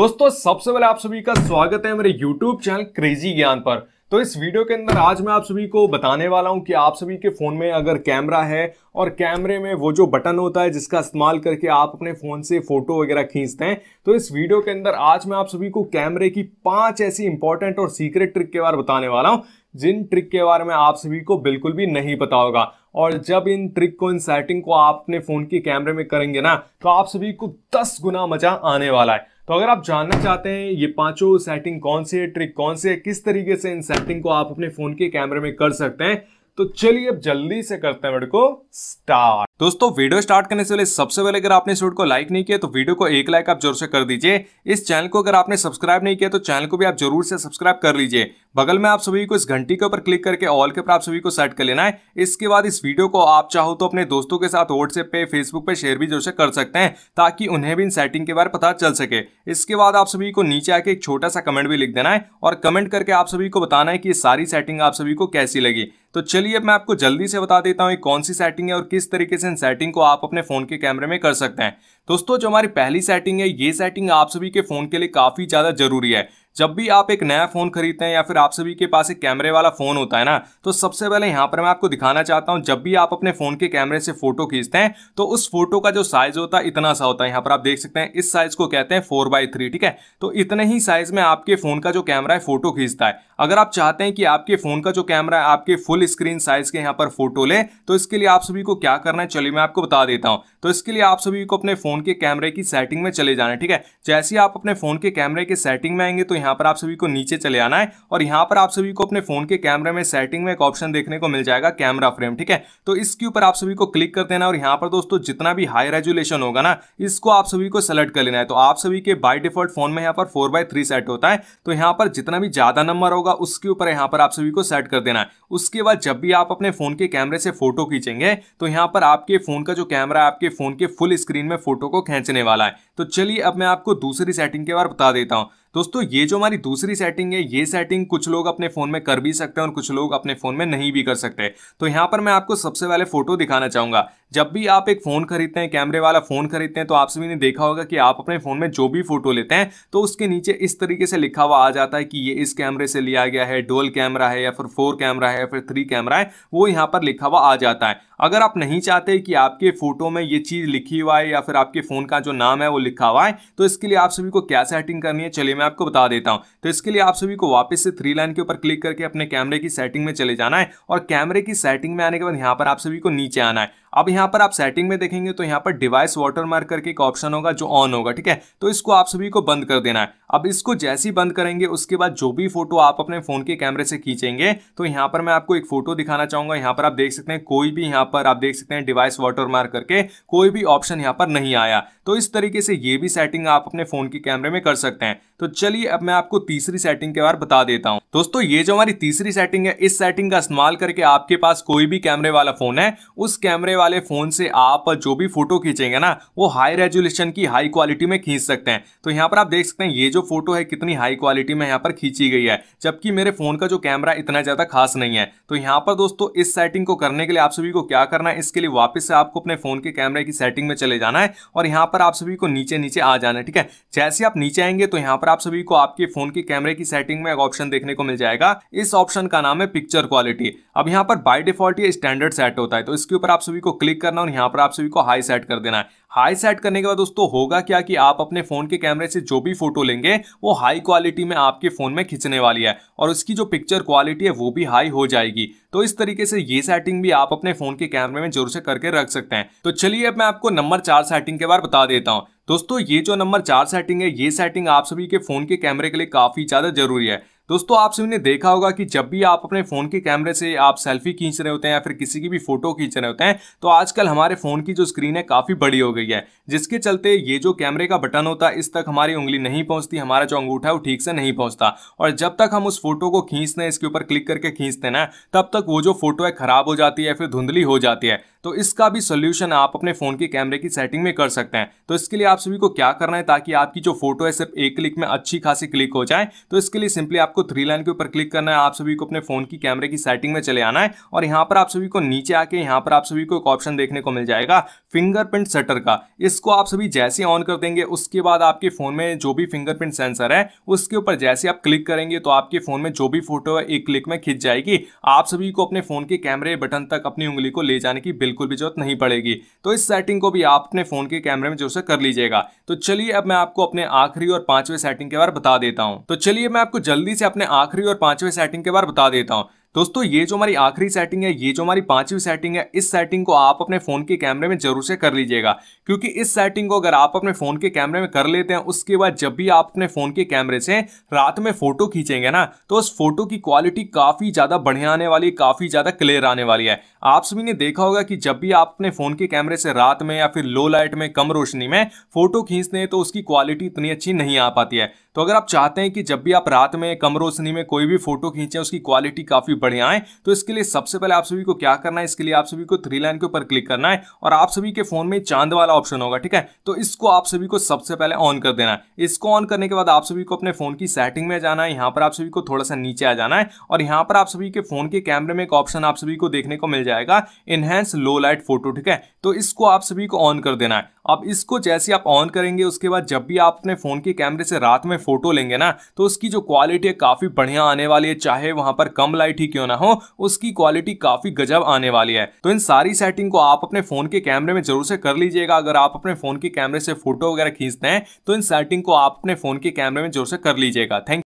दोस्तों सबसे पहले आप सभी का स्वागत है मेरे YouTube चैनल क्रेजी ज्ञान पर तो इस वीडियो के अंदर आज मैं आप सभी को बताने वाला हूं कि आप सभी के फ़ोन में अगर कैमरा है और कैमरे में वो जो बटन होता है जिसका इस्तेमाल करके आप अपने फ़ोन से फ़ोटो वगैरह खींचते हैं तो इस वीडियो के अंदर आज मैं आप सभी को कैमरे की पांच ऐसी इंपॉर्टेंट और सीक्रेट ट्रिक के बारे में बताने वाला हूं जिन ट्रिक के बारे में आप सभी को बिल्कुल भी नहीं पता होगा और जब इन ट्रिक को इन सेटिंग को आप अपने फ़ोन के कैमरे में करेंगे ना तो आप सभी को दस गुना मजा आने वाला है तो अगर आप जानना चाहते हैं ये पांचों सेटिंग कौन से है ट्रिक कौन से है किस तरीके से इन सेटिंग को आप अपने फोन के कैमरे में कर सकते हैं तो चलिए अब जल्दी से करते हैं मेरे को स्टार्ट दोस्तों वीडियो स्टार्ट करने से पहले सबसे पहले अगर आपने इस वीडियो को लाइक नहीं किया तो वीडियो को एक लाइक आप जरूर से कर दीजिए इस चैनल को अगर आपने सब्सक्राइब नहीं किया तो चैनल को भी आप जरूर से सब्सक्राइब कर लीजिए बगल में आप सभी को इस घंटी के ऊपर क्लिक करके ऑल के ऊपर आप सभी को सेट कर लेना है इसके बाद इस वीडियो को आप चाहो तो अपने दोस्तों के साथ व्हाट्सएप पे फेसबुक पे शेयर भी जोर से कर सकते हैं ताकि उन्हें भी इन सेटिंग के बारे में पता चल सके इसके बाद आप सभी को नीचे आके एक छोटा सा कमेंट भी लिख देना है और कमेंट करके आप सभी को बताना है कि सारी सेटिंग आप सभी को कैसी लगी तो चलिए मैं आपको जल्दी से बता देता हूँ कौन सी सेटिंग है और किस तरीके से इन सेटिंग को आप अपने फ़ोन के कैमरे में कर सकते हैं दोस्तों जो हमारी पहली सेटिंग है ये सेटिंग आप सभी के फ़ोन के लिए काफ़ी ज़्यादा ज़रूरी है जब भी आप एक नया फ़ोन खरीदते हैं या फिर आप सभी के पास एक कैमरे वाला फ़ोन होता है ना तो सबसे पहले यहां पर मैं आपको दिखाना चाहता हूं जब भी आप अपने फ़ोन के कैमरे से फोटो खींचते हैं तो उस फोटो का जो साइज़ होता है इतना सा होता है यहाँ पर आप देख सकते हैं इस साइज़ को कहते हैं फोर बाई थ्री ठीक है तो इतने ही साइज़ में आपके फ़ोन का जो कैमरा है फोटो खींचता है अगर आप चाहते हैं कि आपके फ़ोन का जो कैमरा है आपके फुल स्क्रीन साइज़ के यहाँ पर फोटो ले तो इसके लिए आप सभी को क्या करना है चलिए मैं आपको बता देता हूं तो इसके लिए आप सभी को अपने फ़ोन के कैमरे की सेटिंग में चले जाना है ठीक है जैसे ही आप अपने फ़ोन के कैमरे के सेटिंग में आएंगे तो यहाँ पर आप सभी को नीचे चले आना है और यहाँ पर आप सभी को अपने फोन के कैमरे में सेटिंग में एक ऑप्शन देखने को मिल जाएगा कैमरा फ्रेम ठीक है तो इसके ऊपर आप सभी को क्लिक कर देना और यहाँ पर दोस्तों जितना भी हाई रेजुलेशन होगा ना इसको आप सभी को सेलेक्ट कर लेना है तो आप सभी के बाई डिफॉल्ट फोन में यहाँ पर फोर बाय थ्री सेट होता है तो यहाँ पर जितना भी ज्यादा नंबर होगा उसके ऊपर यहाँ पर आप सभी को सेट कर देना है उसके बाद जब भी आप अपने फोन के कैमरे से फोटो खींचेंगे तो यहाँ पर आपके फोन का जो कैमरा है आपके फोन के फुल स्क्रीन में फोटो को खींचने वाला है तो चलिए अब मैं आपको दूसरी सेटिंग के बारे बता देता हूं दोस्तों ये जो हमारी दूसरी सेटिंग है ये सेटिंग कुछ लोग अपने फ़ोन में कर भी सकते हैं और कुछ लोग अपने फ़ोन में नहीं भी कर सकते तो यहां पर मैं आपको सबसे पहले फ़ोटो दिखाना चाहूंगा जब भी आप एक फ़ोन खरीदते हैं कैमरे वाला फ़ोन खरीदते हैं तो आप सभी ने देखा होगा कि आप अपने फ़ोन में जो भी फ़ोटो लेते हैं तो उसके नीचे इस तरीके से लिखा हुआ आ जाता है कि ये इस कैमरे से लिया गया है डोल कैमरा है या फिर फोर कैमरा है या फिर थ्री कैमरा है वो यहाँ पर लिखा हुआ आ जाता है अगर आप नहीं चाहते कि आपके फ़ोटो में ये चीज़ लिखी हुआ है या फिर आपके फ़ोन का जो नाम है वो लिखा हुआ है तो इसके लिए आप सभी को क्या सेटिंग करनी है चलिए मैं आपको बता देता हूँ तो इसके लिए आप सभी को वापस से थ्री लाइन के ऊपर क्लिक करके अपने कैमरे की सेटिंग में चले जाना है और कैमरे की सेटिंग में आने के बाद यहाँ पर आप सभी को नीचे आना है अब यहाँ पर आप सेटिंग में देखेंगे तो यहाँ पर डिवाइस वाटरमार्क करके एक ऑप्शन होगा जो ऑन होगा ठीक है तो इसको आप सभी को बंद कर देना है अब इसको जैसे ही बंद करेंगे उसके बाद जो भी फोटो आप अपने फोन के कैमरे से खींचेंगे तो यहाँ पर मैं आपको एक फोटो दिखाना चाहूंगा यहाँ पर आप देख सकते हैं कोई भी यहाँ पर आप देख सकते हैं डिवाइस मार्क करके कोई भी ऑप्शन यहाँ पर नहीं आया तो इस तरीके से ये भी सेटिंग आप अपने फोन के कैमरे में कर सकते हैं तो चलिए अब मैं आपको तीसरी सेटिंग के बारे बता देता हूँ दोस्तों ये जो हमारी तीसरी सेटिंग है इस सेटिंग का इस्तेमाल करके आपके पास कोई भी कैमरे वाला फोन है उस कैमरे वाले फ़ोन से आप जो भी फोटो खींचेंगे ना वो हाई रेजोल्यूशन की हाई क्वालिटी में खींच सकते हैं तो यहाँ पर आप देख सकते हैं ये जो फोटो है कितनी हाई क्वालिटी में यहाँ पर खींची गई है जबकि मेरे फ़ोन का जो कैमरा इतना ज़्यादा खास नहीं है तो यहाँ पर दोस्तों इस सेटिंग को करने के लिए आप सभी को क्या करना है इसके लिए वापस से आपको अपने फ़ोन के कैमरे की सेटिंग में चले जाना है और यहाँ पर आप सभी को नीचे नीचे आ जाना है ठीक है जैसे आप नीचे आएंगे तो यहाँ पर आप सभी को आपके फ़ोन के कैमरे की सेटिंग में एक ऑप्शन देखने को मिल जाएगा इस ऑप्शन का नाम है पिक्चर क्वालिटी अब यहाँ पर बाई डिफॉल्ट ये स्टैंडर्ड सेट होता है तो इसके ऊपर आप सभी को इसको क्लिक करना और यहाँ पर आप सभी को हाई सेट कर देना है हाई सेट करने के बाद दोस्तों होगा क्या कि आप अपने फ़ोन के कैमरे से जो भी फोटो लेंगे वो हाई क्वालिटी में आपके फ़ोन में खींचने वाली है और उसकी जो पिक्चर क्वालिटी है वो भी हाई हो जाएगी तो इस तरीके से ये सेटिंग भी आप अपने फ़ोन के कैमरे में जरूर से करके रख सकते हैं तो चलिए अब मैं आपको नंबर चार सेटिंग के बारे बता देता हूँ दोस्तों ये जो नंबर चार सेटिंग है ये सेटिंग आप सभी के फ़ोन के कैमरे के लिए काफ़ी ज़्यादा ज़रूरी है दोस्तों आप सभी ने देखा होगा कि जब भी आप अपने फ़ोन के कैमरे से आप सेल्फी खींच रहे होते हैं या फिर किसी की भी फोटो खींच रहे होते हैं तो आजकल हमारे फ़ोन की जो स्क्रीन है काफ़ी बड़ी हो गई है जिसके चलते ये जो कैमरे का बटन होता है इस तक हमारी उंगली नहीं पहुंचती हमारा जो अंगूठा है वो ठीक से नहीं पहुंचता और जब तक हम उस फोटो को खींचते हैं इसके ऊपर क्लिक करके खींचते हैं ना तब तक वो जो फोटो है ख़राब हो जाती है फिर धुंधली हो जाती है तो इसका भी सोल्यूशन आप अपने फ़ोन के कैमरे की सेटिंग में कर सकते हैं तो इसके लिए आप सभी को क्या करना है ताकि आपकी जो फोटो है सिर्फ एक क्लिक में अच्छी खासी क्लिक हो जाए तो इसके लिए सिंपली आपको थ्री लाइन के ऊपर क्लिक करना है आप सभी को अपने फ़ोन की कैमरे की सेटिंग में चले आना है और यहां पर आप सभी को नीचे आके यहां पर आप सभी को एक ऑप्शन देखने को मिल जाएगा फिंगरप्रिंट सेटर का इसको आप सभी जैसे ऑन कर देंगे उसके बाद आपके फ़ोन में जो भी फिंगरप्रिंट सेंसर है उसके ऊपर जैसे आप क्लिक करेंगे तो आपके फ़ोन में जो भी फोटो है एक क्लिक में खिंच जाएगी आप सभी को अपने फ़ोन के कैमरे बटन तक अपनी उंगली को ले जाने की बिल्कुल बिल्कुल भी जरूरत नहीं पड़ेगी तो इस सेटिंग को भी आप अपने फ़ोन के कैमरे में जो से कर लीजिएगा तो चलिए अब मैं आपको अपने आखिरी और पांचवें सेटिंग के बारे बता देता हूँ तो चलिए मैं आपको जल्दी से अपने आखिरी और पांचवें सेटिंग के बारे बता देता हूँ दोस्तों ये जो हमारी आखिरी सेटिंग है ये जो हमारी पांचवी सेटिंग है इस सेटिंग को आप अपने फोन के कैमरे में जरूर से कर लीजिएगा क्योंकि इस सेटिंग को अगर आप अपने फोन के कैमरे में कर लेते हैं उसके बाद जब भी आप अपने फोन के कैमरे से रात में फोटो खींचेंगे ना तो उस फोटो की क्वालिटी काफी ज्यादा बढ़िया आने वाली है काफी ज्यादा क्लियर आने वाली है आप सभी ने देखा होगा कि जब भी आप अपने फोन के कैमरे से रात में या फिर लो लाइट में कम रोशनी में फोटो खींचते हैं तो उसकी क्वालिटी इतनी अच्छी नहीं आ पाती है तो अगर आप चाहते हैं कि जब भी आप रात में कम रोशनी में कोई भी फोटो खींचें उसकी क्वालिटी काफी बढ़िया आए तो इसके लिए सबसे पहले आप सभी को क्या करना है इसके लिए आप सभी को थ्री लाइन के ऊपर क्लिक करना है और आप सभी के फोन में चांद वाला ऑप्शन होगा ठीक है तो इसको आप सभी को सबसे पहले ऑन कर देना है इसको ऑन करने के बाद आप सभी को अपने फोन की सेटिंग में जाना है यहाँ पर आप सभी को थोड़ा सा नीचे आ जाना है और यहाँ पर आप सभी के फोन के कैमरे में एक ऑप्शन आप सभी को देखने को मिल जाएगा इनहेंस लो लाइट फोटो ठीक है तो इसको आप सभी को ऑन कर देना है अब इसको जैसे आप ऑन करेंगे उसके बाद जब भी आप अपने फोन के कैमरे से रात में फोटो लेंगे ना तो उसकी जो क्वालिटी है काफी बढ़िया आने वाली है चाहे वहां पर कम लाइट ही क्यों ना हो उसकी क्वालिटी काफी गजब आने वाली है तो इन सारी सेटिंग को आप अपने फोन के कैमरे में जरूर से कर लीजिएगा अगर आप अपने फोन के कैमरे से फोटो वगैरह खींचते हैं तो इन सेटिंग को आप अपने फोन के कैमरे में जरूर से कर लीजिएगा थैंक